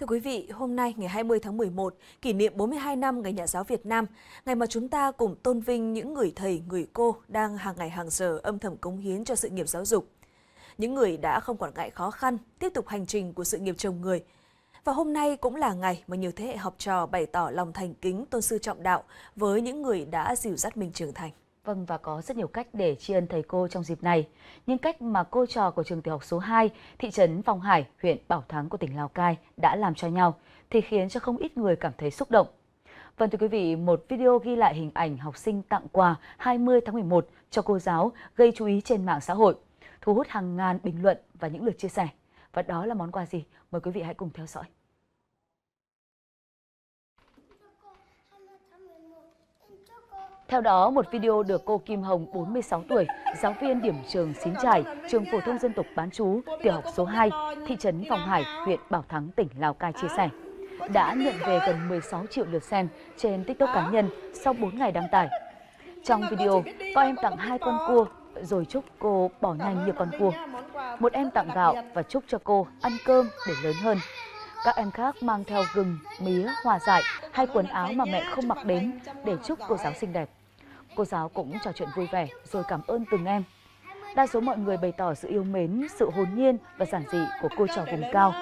Thưa quý vị, hôm nay ngày 20 tháng 11, kỷ niệm 42 năm Ngày Nhà giáo Việt Nam, ngày mà chúng ta cùng tôn vinh những người thầy, người cô đang hàng ngày hàng giờ âm thầm cống hiến cho sự nghiệp giáo dục. Những người đã không quản ngại khó khăn, tiếp tục hành trình của sự nghiệp chồng người. Và hôm nay cũng là ngày mà nhiều thế hệ học trò bày tỏ lòng thành kính tôn sư trọng đạo với những người đã dìu dắt mình trưởng thành. Vâng và có rất nhiều cách để tri ân thầy cô trong dịp này. nhưng cách mà cô trò của trường tiểu học số 2, thị trấn Phong Hải, huyện Bảo Thắng của tỉnh Lào Cai đã làm cho nhau thì khiến cho không ít người cảm thấy xúc động. Vâng thưa quý vị, một video ghi lại hình ảnh học sinh tặng quà 20 tháng 11 cho cô giáo gây chú ý trên mạng xã hội, thu hút hàng ngàn bình luận và những lượt chia sẻ. Và đó là món quà gì? Mời quý vị hãy cùng theo dõi. Theo đó, một video được cô Kim Hồng, 46 tuổi, giáo viên điểm trường Xín Trải, trường phổ thông dân tộc bán chú, tiểu học số 2, thị trấn Phòng Hải, huyện Bảo Thắng, tỉnh Lào Cai chia sẻ đã nhận về gần 16 triệu lượt xem trên TikTok cá nhân sau 4 ngày đăng tải. Trong video, có em tặng hai con cua rồi chúc cô bỏ nhanh như con cua. Một em tặng gạo và chúc cho cô ăn cơm để lớn hơn. Các em khác mang theo gừng, mía, hòa dại hay quần áo mà mẹ không mặc đến để chúc cô giáo xinh đẹp. Cô giáo cũng trò chuyện vui vẻ rồi cảm ơn từng em. Đa số mọi người bày tỏ sự yêu mến, sự hồn nhiên và giản dị của cô trò vùng cao.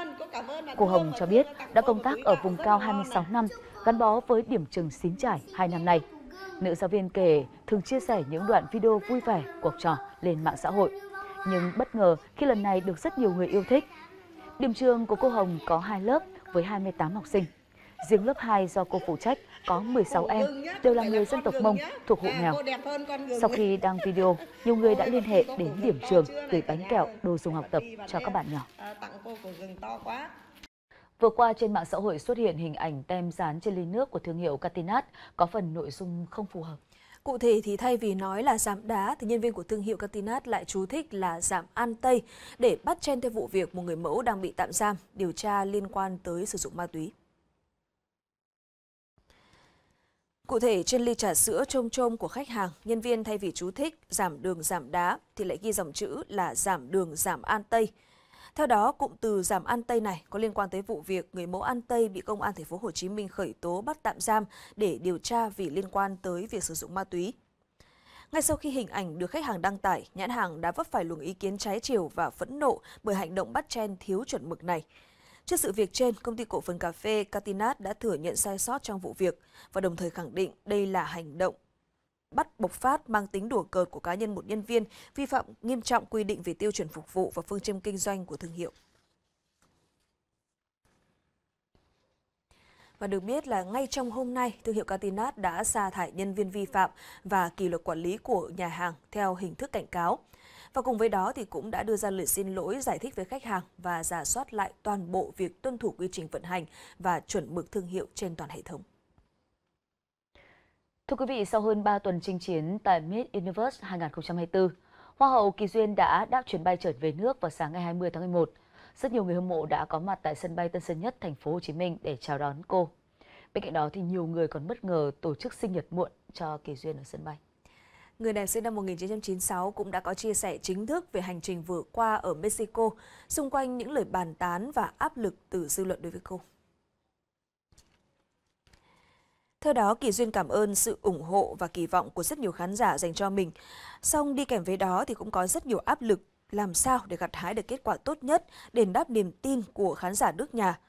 Cô Hồng cho biết đã công tác ở vùng cao 26 năm, gắn bó với điểm trường xín trải 2 năm nay. Nữ giáo viên kể thường chia sẻ những đoạn video vui vẻ cuộc trò lên mạng xã hội. Nhưng bất ngờ khi lần này được rất nhiều người yêu thích. Điểm trường của cô Hồng có hai lớp với 28 học sinh. Riêng lớp 2 do cô phụ trách có 16 em, đều là người dân tộc Mông thuộc hộ à, nghèo. Sau khi đăng video, nhiều người đã liên hệ đến điểm trường gửi bánh kẹo, đồ dùng học tập cho các bạn nhỏ. À, Vừa qua trên mạng xã hội xuất hiện hình ảnh tem dán trên ly nước của thương hiệu Catinat có phần nội dung không phù hợp. Cụ thể thì thay vì nói là giảm đá thì nhân viên của thương hiệu Catinat lại chú thích là giảm an tây để bắt chen theo vụ việc một người mẫu đang bị tạm giam điều tra liên quan tới sử dụng ma túy. Cụ thể, trên ly trà sữa trông trông của khách hàng, nhân viên thay vì chú thích giảm đường giảm đá thì lại ghi dòng chữ là giảm đường giảm an Tây. Theo đó, cụm từ giảm an Tây này có liên quan tới vụ việc người mẫu an Tây bị công an thành phố Hồ Chí Minh khởi tố bắt tạm giam để điều tra vì liên quan tới việc sử dụng ma túy. Ngay sau khi hình ảnh được khách hàng đăng tải, nhãn hàng đã vấp phải luồng ý kiến trái chiều và phẫn nộ bởi hành động bắt chen thiếu chuẩn mực này. Trước sự việc trên, công ty cổ phần cà phê Catinat đã thừa nhận sai sót trong vụ việc và đồng thời khẳng định đây là hành động bắt bộc phát mang tính đùa cợt của cá nhân một nhân viên vi phạm nghiêm trọng quy định về tiêu chuẩn phục vụ và phương châm kinh doanh của thương hiệu. Và được biết là ngay trong hôm nay, thương hiệu Catinat đã sa thải nhân viên vi phạm và kỷ luật quản lý của nhà hàng theo hình thức cảnh cáo. Và cùng với đó thì cũng đã đưa ra lời xin lỗi giải thích với khách hàng và giả soát lại toàn bộ việc tuân thủ quy trình vận hành và chuẩn mực thương hiệu trên toàn hệ thống. Thưa quý vị, sau hơn 3 tuần chinh chiến tại Miss Universe 2024, Hoa hậu Kỳ Duyên đã đáp chuyến bay trở về nước vào sáng ngày 20 tháng 11. Rất nhiều người hâm mộ đã có mặt tại sân bay Tân Sơn Nhất, thành phố Hồ Chí Minh để chào đón cô. Bên cạnh đó thì nhiều người còn bất ngờ tổ chức sinh nhật muộn cho Kỳ Duyên ở sân bay người đẹp sinh năm 1996 cũng đã có chia sẻ chính thức về hành trình vừa qua ở Mexico xung quanh những lời bàn tán và áp lực từ dư luận đối với cô. Theo đó, Kỳ Duyên cảm ơn sự ủng hộ và kỳ vọng của rất nhiều khán giả dành cho mình. Song đi kèm với đó thì cũng có rất nhiều áp lực làm sao để gặt hái được kết quả tốt nhất để đáp niềm tin của khán giả nước nhà.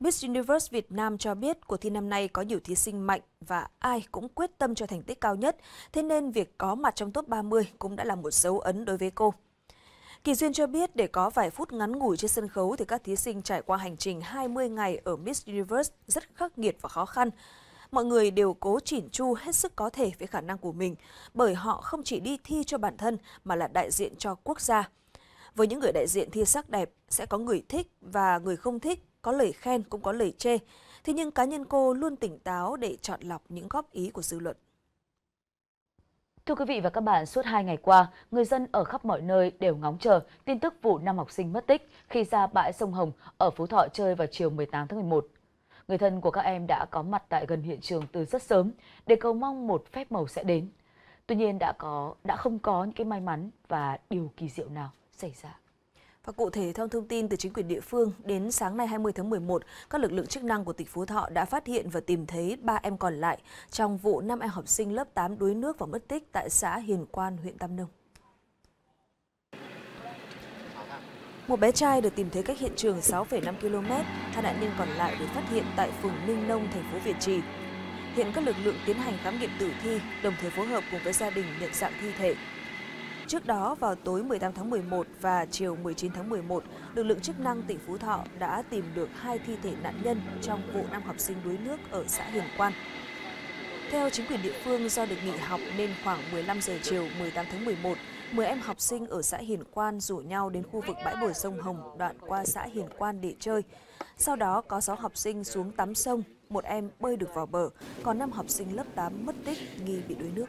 Miss Universe Việt Nam cho biết cuộc thi năm nay có nhiều thí sinh mạnh và ai cũng quyết tâm cho thành tích cao nhất, thế nên việc có mặt trong top 30 cũng đã là một dấu ấn đối với cô. Kỳ Duyên cho biết để có vài phút ngắn ngủi trên sân khấu thì các thí sinh trải qua hành trình 20 ngày ở Miss Universe rất khắc nghiệt và khó khăn. Mọi người đều cố chỉn chu hết sức có thể với khả năng của mình, bởi họ không chỉ đi thi cho bản thân mà là đại diện cho quốc gia. Với những người đại diện thi sắc đẹp, sẽ có người thích và người không thích, có lời khen cũng có lời chê. Thế nhưng cá nhân cô luôn tỉnh táo để chọn lọc những góp ý của dư luận. Thưa quý vị và các bạn, suốt 2 ngày qua, người dân ở khắp mọi nơi đều ngóng chờ tin tức vụ năm học sinh mất tích khi ra bãi sông Hồng ở Phú Thọ chơi vào chiều 18 tháng 11. Người thân của các em đã có mặt tại gần hiện trường từ rất sớm để cầu mong một phép màu sẽ đến. Tuy nhiên đã có đã không có những cái may mắn và điều kỳ diệu nào xảy ra. Và cụ thể theo thông tin từ chính quyền địa phương, đến sáng nay 20 tháng 11, các lực lượng chức năng của tỉnh Phú Thọ đã phát hiện và tìm thấy 3 em còn lại trong vụ 5 em học sinh lớp 8 đuối nước và mất tích tại xã Hiền Quan, huyện Tam Nông. Một bé trai được tìm thấy cách hiện trường 6,5 km, hai nạn nhân còn lại được phát hiện tại phường Ninh Nông, thành phố Việt Trì. Hiện các lực lượng tiến hành khám nghiệm tử thi, đồng thời phối hợp cùng với gia đình nhận dạng thi thể, Trước đó, vào tối 18 tháng 11 và chiều 19 tháng 11, lực lượng chức năng tỉnh Phú Thọ đã tìm được hai thi thể nạn nhân trong vụ năm học sinh đuối nước ở xã Hiền Quan. Theo chính quyền địa phương, do được nghỉ học nên khoảng 15 giờ chiều 18 tháng 11, 10 em học sinh ở xã Hiền Quan rủ nhau đến khu vực bãi bồi sông Hồng đoạn qua xã Hiền Quan để chơi. Sau đó có 6 học sinh xuống tắm sông, một em bơi được vào bờ, còn 5 học sinh lớp 8 mất tích nghi bị đuối nước.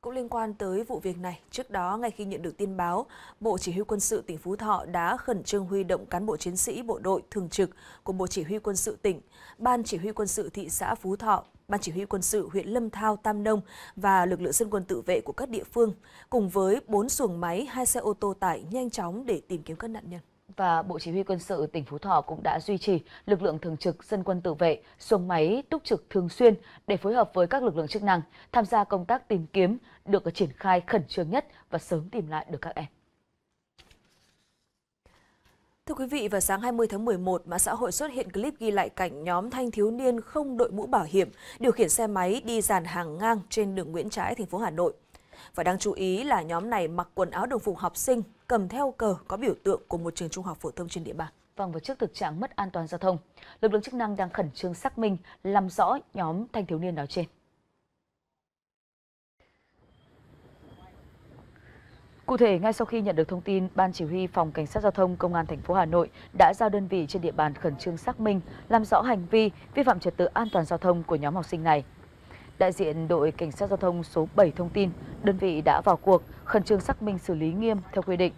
Cũng liên quan tới vụ việc này, trước đó ngay khi nhận được tin báo, Bộ Chỉ huy quân sự tỉnh Phú Thọ đã khẩn trương huy động cán bộ chiến sĩ bộ đội thường trực của Bộ Chỉ huy quân sự tỉnh, Ban Chỉ huy quân sự thị xã Phú Thọ, Ban Chỉ huy quân sự huyện Lâm Thao, Tam Nông và lực lượng dân quân tự vệ của các địa phương, cùng với 4 xuồng máy, hai xe ô tô tải nhanh chóng để tìm kiếm các nạn nhân và Bộ Chỉ huy Quân sự tỉnh Phú Thọ cũng đã duy trì lực lượng thường trực dân quân tự vệ, xuồng máy túc trực thường xuyên để phối hợp với các lực lượng chức năng tham gia công tác tìm kiếm được triển khai khẩn trương nhất và sớm tìm lại được các em. Thưa quý vị, vào sáng 20 tháng 11, mạng xã hội xuất hiện clip ghi lại cảnh nhóm thanh thiếu niên không đội mũ bảo hiểm điều khiển xe máy đi dàn hàng ngang trên đường Nguyễn Trãi, thành phố Hà Nội. Và đáng chú ý là nhóm này mặc quần áo đồng phục học sinh, cầm theo cờ có biểu tượng của một trường trung học phổ thông trên địa bàn. Vâng, và trước thực trạng mất an toàn giao thông, lực lượng chức năng đang khẩn trương xác minh, làm rõ nhóm thanh thiếu niên nói trên. Cụ thể, ngay sau khi nhận được thông tin, Ban Chỉ huy Phòng Cảnh sát Giao thông Công an thành phố Hà Nội đã giao đơn vị trên địa bàn khẩn trương xác minh, làm rõ hành vi vi phạm trật tự an toàn giao thông của nhóm học sinh này. Đại diện đội cảnh sát giao thông số 7 thông tin, đơn vị đã vào cuộc, khẩn trương xác minh xử lý nghiêm theo quy định.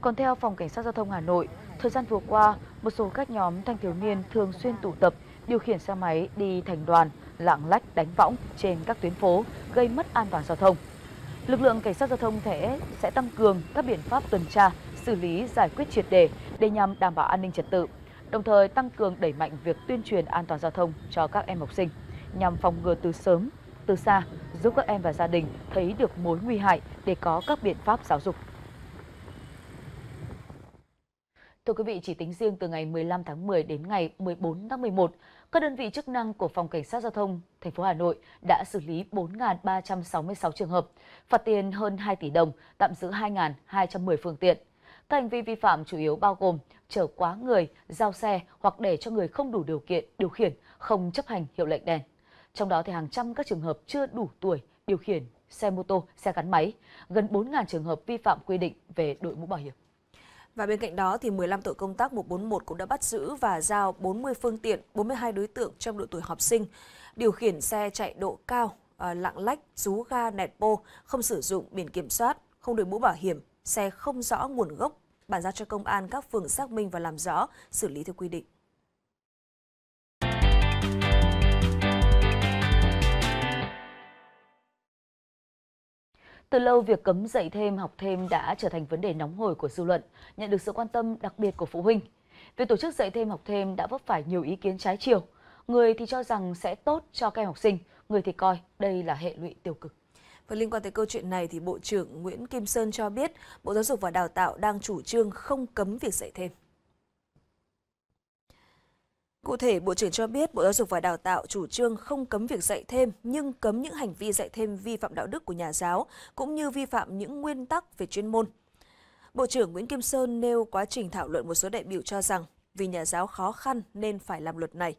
Còn theo Phòng Cảnh sát Giao thông Hà Nội, thời gian vừa qua, một số các nhóm thanh thiếu niên thường xuyên tụ tập, điều khiển xe máy đi thành đoàn, lạng lách đánh võng trên các tuyến phố, gây mất an toàn giao thông. Lực lượng cảnh sát giao thông thể sẽ tăng cường các biện pháp tuần tra, xử lý giải quyết triệt đề để nhằm đảm bảo an ninh trật tự, đồng thời tăng cường đẩy mạnh việc tuyên truyền an toàn giao thông cho các em học sinh nhằm phòng ngừa từ sớm, từ xa, giúp các em và gia đình thấy được mối nguy hại để có các biện pháp giáo dục. Thưa quý vị, chỉ tính riêng từ ngày 15 tháng 10 đến ngày 14 tháng 11, các đơn vị chức năng của Phòng Cảnh sát Giao thông thành phố Hà Nội đã xử lý 4.366 trường hợp, phạt tiền hơn 2 tỷ đồng, tạm giữ 2.210 phương tiện. Các hành vi vi phạm chủ yếu bao gồm chở quá người, giao xe hoặc để cho người không đủ điều kiện điều khiển, không chấp hành hiệu lệnh đèn. Trong đó thì hàng trăm các trường hợp chưa đủ tuổi điều khiển xe mô tô, xe gắn máy, gần 4.000 trường hợp vi phạm quy định về đội mũ bảo hiểm. Và bên cạnh đó thì 15 tổ công tác 141 cũng đã bắt giữ và giao 40 phương tiện, 42 đối tượng trong độ tuổi học sinh điều khiển xe chạy độ cao, à, lạng lách, rú ga, nẹt bô, không sử dụng biển kiểm soát, không đội mũ bảo hiểm, xe không rõ nguồn gốc, bàn giao cho công an các phường xác minh và làm rõ, xử lý theo quy định. Từ lâu, việc cấm dạy thêm, học thêm đã trở thành vấn đề nóng hổi của dư luận, nhận được sự quan tâm đặc biệt của phụ huynh. Việc tổ chức dạy thêm, học thêm đã vấp phải nhiều ý kiến trái chiều. Người thì cho rằng sẽ tốt cho các em học sinh, người thì coi đây là hệ lụy tiêu cực. Và liên quan tới câu chuyện này thì Bộ trưởng Nguyễn Kim Sơn cho biết Bộ Giáo dục và Đào tạo đang chủ trương không cấm việc dạy thêm. Cụ thể, Bộ trưởng cho biết Bộ Giáo dục và Đào tạo chủ trương không cấm việc dạy thêm nhưng cấm những hành vi dạy thêm vi phạm đạo đức của nhà giáo cũng như vi phạm những nguyên tắc về chuyên môn. Bộ trưởng Nguyễn Kim Sơn nêu quá trình thảo luận một số đại biểu cho rằng vì nhà giáo khó khăn nên phải làm luật này.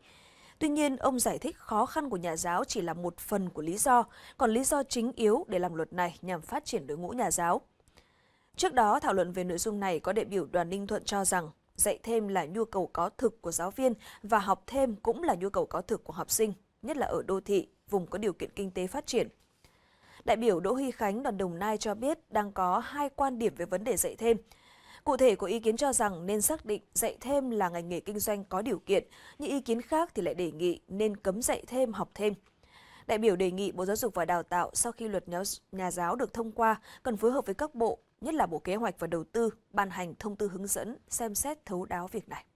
Tuy nhiên, ông giải thích khó khăn của nhà giáo chỉ là một phần của lý do, còn lý do chính yếu để làm luật này nhằm phát triển đội ngũ nhà giáo. Trước đó, thảo luận về nội dung này có đại biểu Đoàn Ninh Thuận cho rằng dạy thêm là nhu cầu có thực của giáo viên và học thêm cũng là nhu cầu có thực của học sinh, nhất là ở đô thị, vùng có điều kiện kinh tế phát triển. Đại biểu Đỗ Huy Khánh đoàn Đồng Nai cho biết đang có hai quan điểm về vấn đề dạy thêm. Cụ thể có ý kiến cho rằng nên xác định dạy thêm là ngành nghề kinh doanh có điều kiện, những ý kiến khác thì lại đề nghị nên cấm dạy thêm học thêm. Đại biểu đề nghị Bộ Giáo dục và Đào tạo sau khi luật nhà giáo được thông qua cần phối hợp với các bộ, nhất là Bộ Kế hoạch và Đầu tư ban hành thông tư hướng dẫn xem xét thấu đáo việc này.